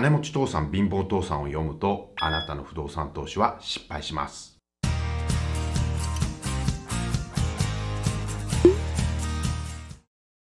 金持ち父さん貧乏父さんを読むとあなたの不動産投資は失敗します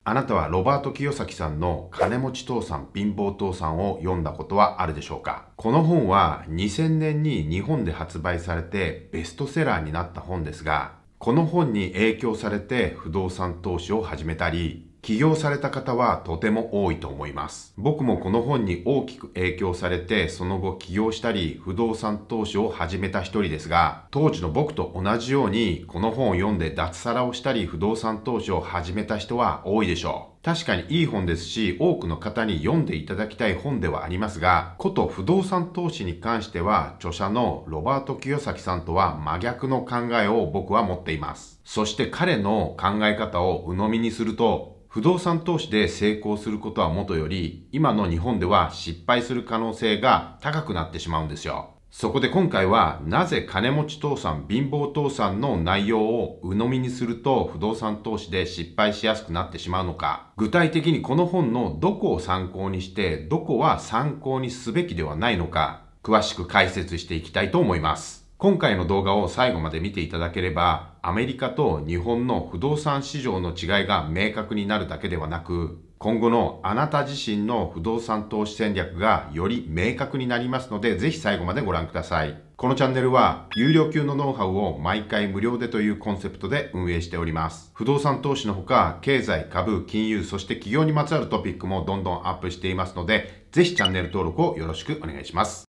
あなたはロバート清崎さんの金持ち父さん貧乏父さんを読んだことはあるでしょうかこの本は2000年に日本で発売されてベストセラーになった本ですがこの本に影響されて不動産投資を始めたり起業された方はとても多いと思います。僕もこの本に大きく影響されて、その後起業したり、不動産投資を始めた一人ですが、当時の僕と同じように、この本を読んで脱サラをしたり、不動産投資を始めた人は多いでしょう。確かにいい本ですし、多くの方に読んでいただきたい本ではありますが、こと不動産投資に関しては、著者のロバート清崎さんとは真逆の考えを僕は持っています。そして彼の考え方を鵜呑みにすると、不動産投資で成功することはもとより、今の日本では失敗する可能性が高くなってしまうんですよ。そこで今回は、なぜ金持ち父さん、貧乏父さんの内容を鵜呑みにすると不動産投資で失敗しやすくなってしまうのか、具体的にこの本のどこを参考にして、どこは参考にすべきではないのか、詳しく解説していきたいと思います。今回の動画を最後まで見ていただければ、アメリカと日本の不動産市場の違いが明確になるだけではなく、今後のあなた自身の不動産投資戦略がより明確になりますので、ぜひ最後までご覧ください。このチャンネルは、有料級のノウハウを毎回無料でというコンセプトで運営しております。不動産投資のほか、経済、株、金融、そして企業にまつわるトピックもどんどんアップしていますので、ぜひチャンネル登録をよろしくお願いします。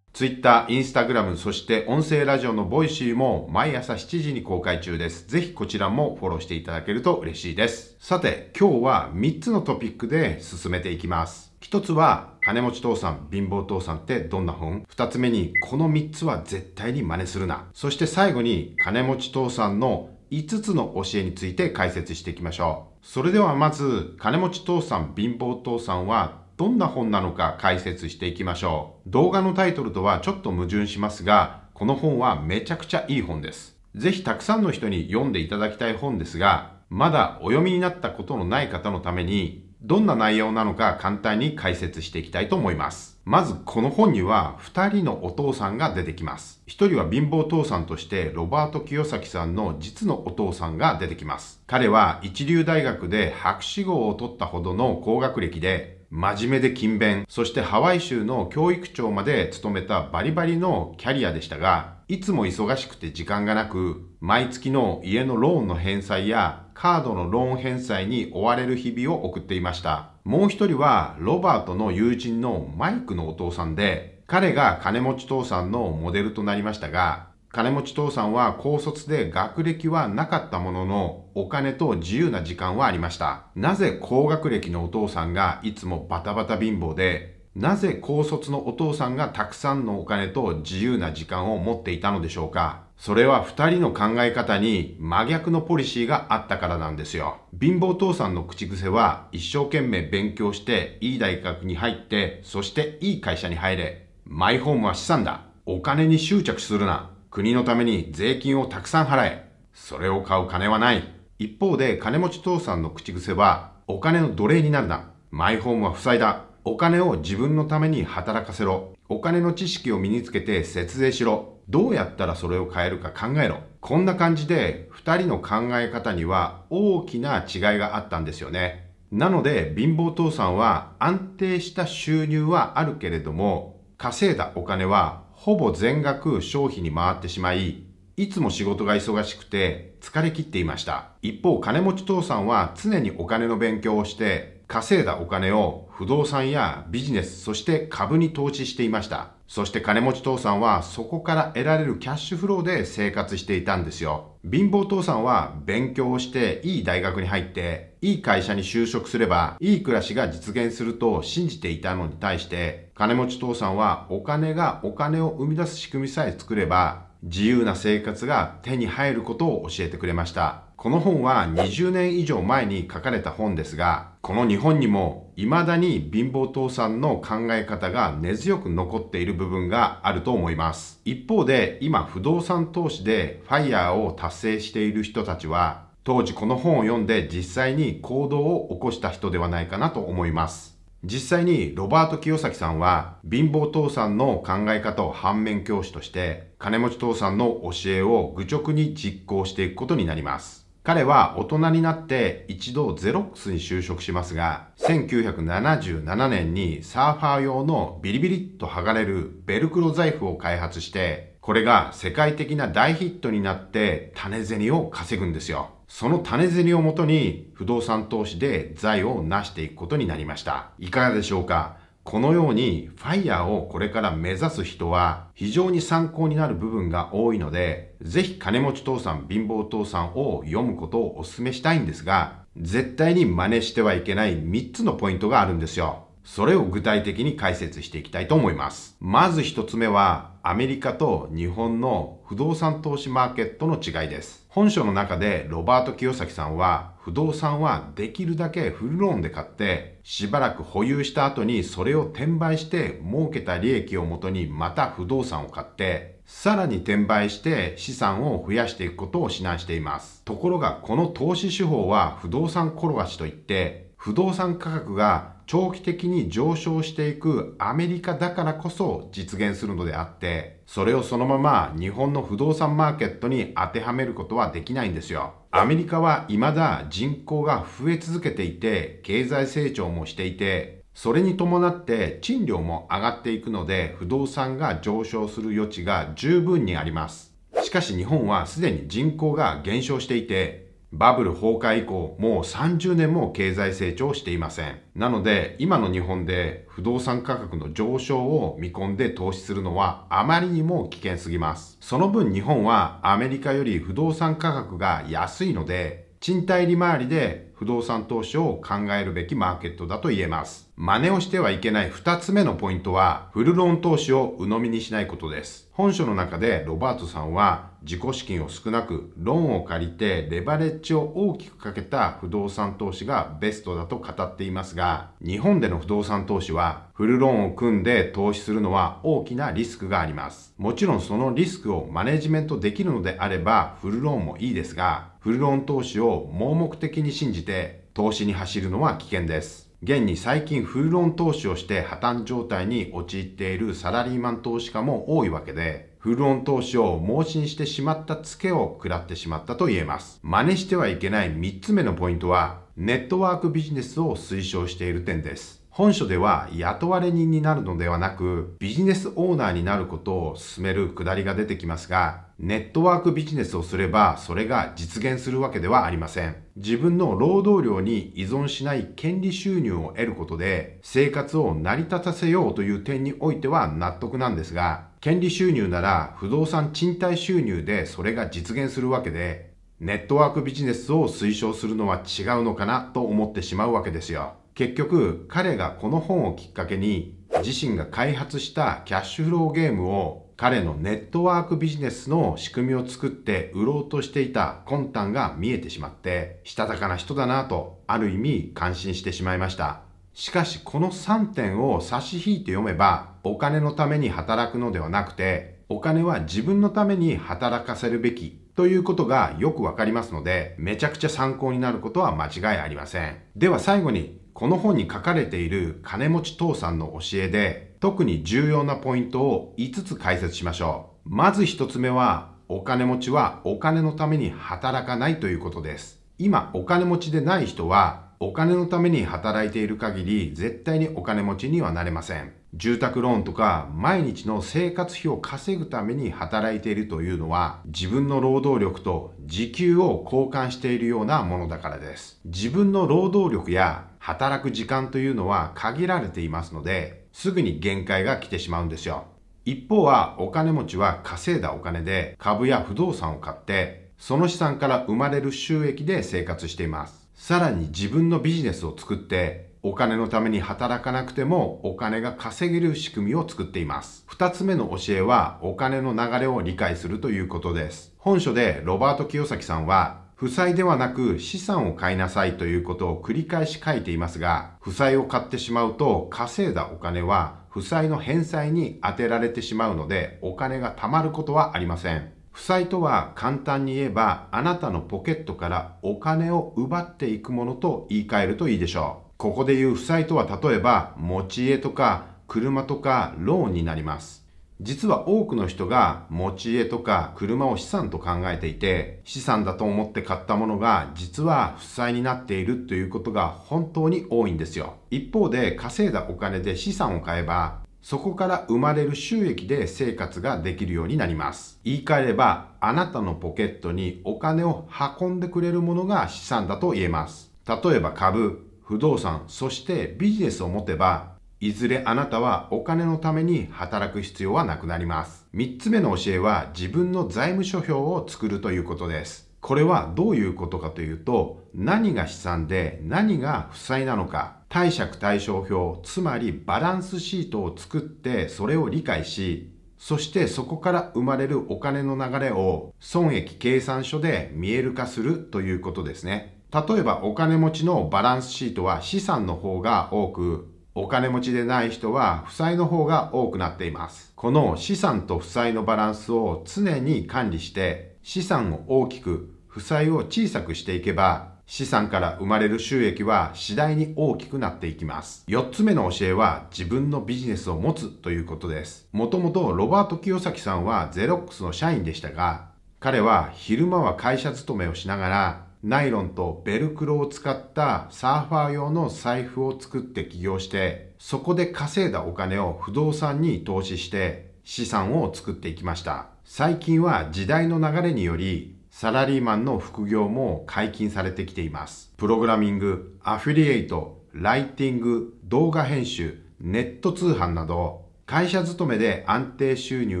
Twitter、Instagram、そして音声ラジオのボイシーも毎朝7時に公開中です。ぜひこちらもフォローしていただけると嬉しいです。さて、今日は3つのトピックで進めていきます。1つは、金持ち父さん、貧乏父さんってどんな本 ?2 つ目に、この3つは絶対に真似するな。そして最後に、金持ち父さんの5つの教えについて解説していきましょう。それではまず、金持ち父さん、貧乏父さんはどんな本なのか解説していきましょう。動画のタイトルとはちょっと矛盾しますが、この本はめちゃくちゃいい本です。ぜひたくさんの人に読んでいただきたい本ですが、まだお読みになったことのない方のために、どんな内容なのか簡単に解説していきたいと思います。まずこの本には2人のお父さんが出てきます。1人は貧乏父さんとしてロバート清崎さんの実のお父さんが出てきます。彼は一流大学で博士号を取ったほどの高学歴で真面目で勤勉、そしてハワイ州の教育長まで務めたバリバリのキャリアでしたが、いつも忙しくて時間がなく、毎月の家のローンの返済やカードのローン返済に追われる日々を送っていました。もう一人はロバートの友人のマイクのお父さんで、彼が金持ち父さんのモデルとなりましたが、金持ち父さんは高卒で学歴はなかったもののお金と自由な時間はありました。なぜ高学歴のお父さんがいつもバタバタ貧乏で、なぜ高卒のお父さんがたくさんのお金と自由な時間を持っていたのでしょうかそれは二人の考え方に真逆のポリシーがあったからなんですよ。貧乏父さんの口癖は一生懸命勉強していい大学に入ってそしていい会社に入れ。マイホームは資産だ。お金に執着するな。国のために税金をたくさん払え。それを買う金はない。一方で金持ち父さんの口癖は、お金の奴隷になるな。マイホームは負債だ。お金を自分のために働かせろ。お金の知識を身につけて節税しろ。どうやったらそれを変えるか考えろ。こんな感じで2人の考え方には大きな違いがあったんですよね。なので貧乏父さんは安定した収入はあるけれども稼いだお金はほぼ全額消費に回ってしまい、いつも仕事が忙しくて疲れ切っていました。一方、金持ち父さんは常にお金の勉強をして、稼いだお金を不動産やビジネス、そして株に投資していました。そして金持ち父さんはそこから得られるキャッシュフローで生活していたんですよ。貧乏父さんは勉強をしていい大学に入っていい会社に就職すればいい暮らしが実現すると信じていたのに対して金持ち父さんはお金がお金を生み出す仕組みさえ作れば自由な生活が手に入ることを教えてくれました。この本は20年以上前に書かれた本ですが、この日本にもいまだに貧乏倒産の考え方が根強く残っている部分があると思います一方で今不動産投資でファイヤーを達成している人たちは当時この本を読んで実際に行動を起こした人ではないかなと思います実際にロバート清崎さんは貧乏倒産の考え方を反面教師として金持ち倒産の教えを愚直に実行していくことになります彼は大人になって一度ゼロックスに就職しますが、1977年にサーファー用のビリビリッと剥がれるベルクロ財布を開発して、これが世界的な大ヒットになって種銭を稼ぐんですよ。その種銭をもとに不動産投資で財を成していくことになりました。いかがでしょうかこのように FIRE をこれから目指す人は非常に参考になる部分が多いので、ぜひ金持ち父さん、貧乏父さんを読むことをお勧めしたいんですが、絶対に真似してはいけない3つのポイントがあるんですよ。それを具体的に解説していきたいと思います。まず一つ目は、アメリカと日本の不動産投資マーケットの違いです。本書の中でロバート清崎さんは、不動産はできるだけフルローンで買って、しばらく保有した後にそれを転売して儲けた利益をもとにまた不動産を買って、さらに転売して資産を増やしていくことを指南しています。ところがこの投資手法は不動産転がしといって、不動産価格が長期的に上昇していくアメリカだからこそ実現するのであって、それをそのまま日本の不動産マーケットに当てはめることはできないんですよ。アメリカは未だ人口が増え続けていて、経済成長もしていて、それに伴って賃料も上がっていくので不動産が上昇する余地が十分にあります。しかし日本はすでに人口が減少していてバブル崩壊以降、もう30年も経済成長していません。なので、今の日本で不動産価格の上昇を見込んで投資するのはあまりにも危険すぎます。その分日本はアメリカより不動産価格が安いので、賃貸利回りで不動産投資を考えるべきマーケットだと言えます。真似をしてはいけない2つ目のポイントは、フルローン投資を鵜呑みにしないことです。本書の中でロバートさんは、自己資金を少なく、ローンを借りてレバレッジを大きくかけた不動産投資がベストだと語っていますが、日本での不動産投資は、フルローンを組んで投資するのは大きなリスクがあります。もちろんそのリスクをマネジメントできるのであれば、フルローンもいいですが、フルローン投資を盲目的に信じて投資に走るのは危険です。現に最近フルローン投資をして破綻状態に陥っているサラリーマン投資家も多いわけで、フルロン投資を盲信してしまったツケを食らってしまったと言えます。真似してはいけない3つ目のポイントは、ネットワークビジネスを推奨している点です。本書では雇われ人になるのではなく、ビジネスオーナーになることを勧めるくだりが出てきますが、ネットワークビジネスをすればそれが実現するわけではありません。自分の労働量に依存しない権利収入を得ることで生活を成り立たせようという点においては納得なんですが、権利収入なら不動産賃貸収入でそれが実現するわけで、ネットワークビジネスを推奨するのは違うのかなと思ってしまうわけですよ。結局彼がこの本をきっかけに自身が開発したキャッシュフローゲームを彼のネットワークビジネスの仕組みを作って売ろうとしていた魂胆が見えてしまって、したたかな人だなと、ある意味感心してしまいました。しかしこの3点を差し引いて読めば、お金のために働くのではなくて、お金は自分のために働かせるべきということがよくわかりますので、めちゃくちゃ参考になることは間違いありません。では最後に、この本に書かれている金持ち父さんの教えで、特に重要なポイントを5つ解説しましょう。まず1つ目は、お金持ちはお金のために働かないということです。今、お金持ちでない人は、お金のために働いている限り、絶対にお金持ちにはなれません。住宅ローンとか毎日の生活費を稼ぐために働いているというのは自分の労働力と時給を交換しているようなものだからです。自分の労働力や働く時間というのは限られていますのですぐに限界が来てしまうんですよ。一方はお金持ちは稼いだお金で株や不動産を買って、その資産から生まれる収益で生活しています。さらに自分のビジネスを作って、お金のために働かなくてもお金が稼げる仕組みを作っています。二つ目の教えはお金の流れを理解するということです。本書でロバート清崎さんは負債ではなく資産を買いなさいということを繰り返し書いていますが、負債を買ってしまうと稼いだお金は負債の返済に充てられてしまうのでお金が貯まることはありません。負債とは簡単に言えばあなたのポケットからお金を奪っていくものと言い換えるといいでしょう。ここで言う負債とは例えば持ち家とか車とかローンになります。実は多くの人が持ち家とか車を資産と考えていて、資産だと思って買ったものが実は負債になっているということが本当に多いんですよ。一方で稼いだお金で資産を買えば、そこから生まれる収益で生活ができるようになります。言い換えれば、あなたのポケットにお金を運んでくれるものが資産だと言えます。例えば株、不動産、そしてビジネスを持てばいずれあなたはお金のために働く必要はなくなります。3つ目の教えは自分の財務諸表を作るということです。これはどういうことかというと、何が資産で何が負債なのか、貸借対照表、つまりバランスシートを作ってそれを理解し、そしてそこから生まれるお金の流れを損益計算書で見える化するということですね。例えばお金持ちのバランスシートは資産の方が多くお金持ちでない人は負債の方が多くなっています。この資産と負債のバランスを常に管理して、資産を大きく、負債を小さくしていけば、資産から生まれる収益は次第に大きくなっていきます。四つ目の教えは自分のビジネスを持つということです。もともとロバート清崎さんはゼロックスの社員でしたが、彼は昼間は会社勤めをしながらナイロンとベルクロを使ったサーファー用の財布を作って起業して、そこで稼いだお金を不動産に投資して資産を作っていきました。最近は時代の流れにより、サラリーマンの副業も解禁されてきています。プログラミング、アフィリエイト、ライティング、動画編集、ネット通販など、会社勤めで安定収入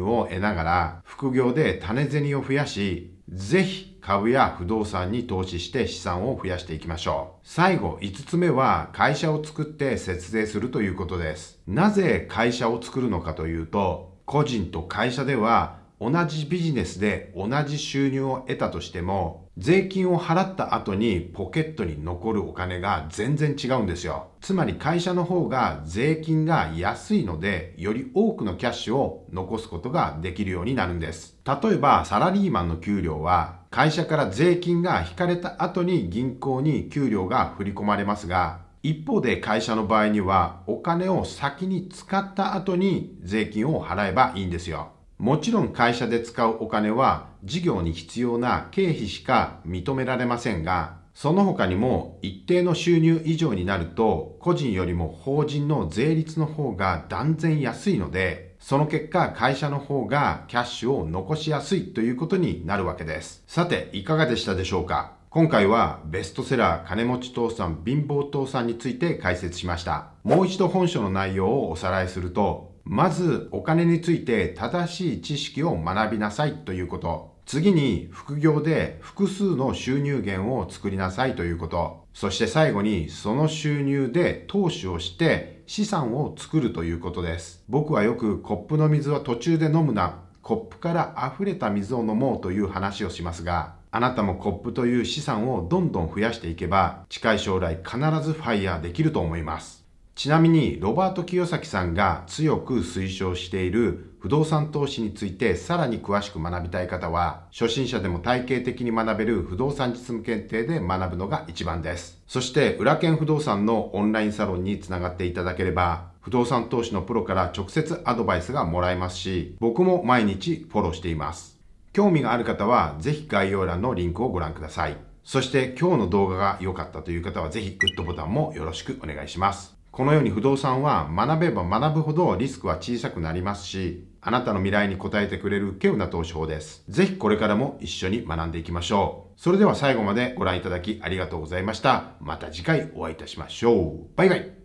を得ながら、副業で種銭を増やし、ぜひ株や不動産に投資して資産を増やしていきましょう。最後、五つ目は会社を作って節税するということです。なぜ会社を作るのかというと、個人と会社では同じビジネスで同じ収入を得たとしても、税金を払った後にポケットに残るお金が全然違うんですよ。つまり会社の方が税金が安いので、より多くのキャッシュを残すことができるようになるんです。例えば、サラリーマンの給料は、会社から税金が引かれた後に銀行に給料が振り込まれますが、一方で会社の場合には、お金を先に使った後に税金を払えばいいんですよ。もちろん会社で使うお金は事業に必要な経費しか認められませんが、その他にも一定の収入以上になると個人よりも法人の税率の方が断然安いので、その結果会社の方がキャッシュを残しやすいということになるわけです。さて、いかがでしたでしょうか今回はベストセラー金持ち父さん貧乏父さんについて解説しました。もう一度本書の内容をおさらいすると、まずお金について正しい知識を学びなさいということ。次に副業で複数の収入源を作りなさいということ。そして最後にその収入で投資をして資産を作るということです。僕はよくコップの水は途中で飲むな、コップから溢れた水を飲もうという話をしますが、あなたもコップという資産をどんどん増やしていけば、近い将来必ずファイヤーできると思います。ちなみにロバート清崎さんが強く推奨している不動産投資についてさらに詳しく学びたい方は初心者でも体系的に学べる不動産実務検定で学ぶのが一番です。そして裏剣不動産のオンラインサロンにつながっていただければ不動産投資のプロから直接アドバイスがもらえますし、僕も毎日フォローしています。興味がある方は、ぜひ概要欄のリンクをご覧ください。そして今日の動画が良かったという方は、ぜひグッドボタンもよろしくお願いします。このように不動産は学べば学ぶほどリスクは小さくなりますし、あなたの未来に応えてくれる稀有な投資法です。ぜひこれからも一緒に学んでいきましょう。それでは最後までご覧いただきありがとうございました。また次回お会いいたしましょう。バイバイ。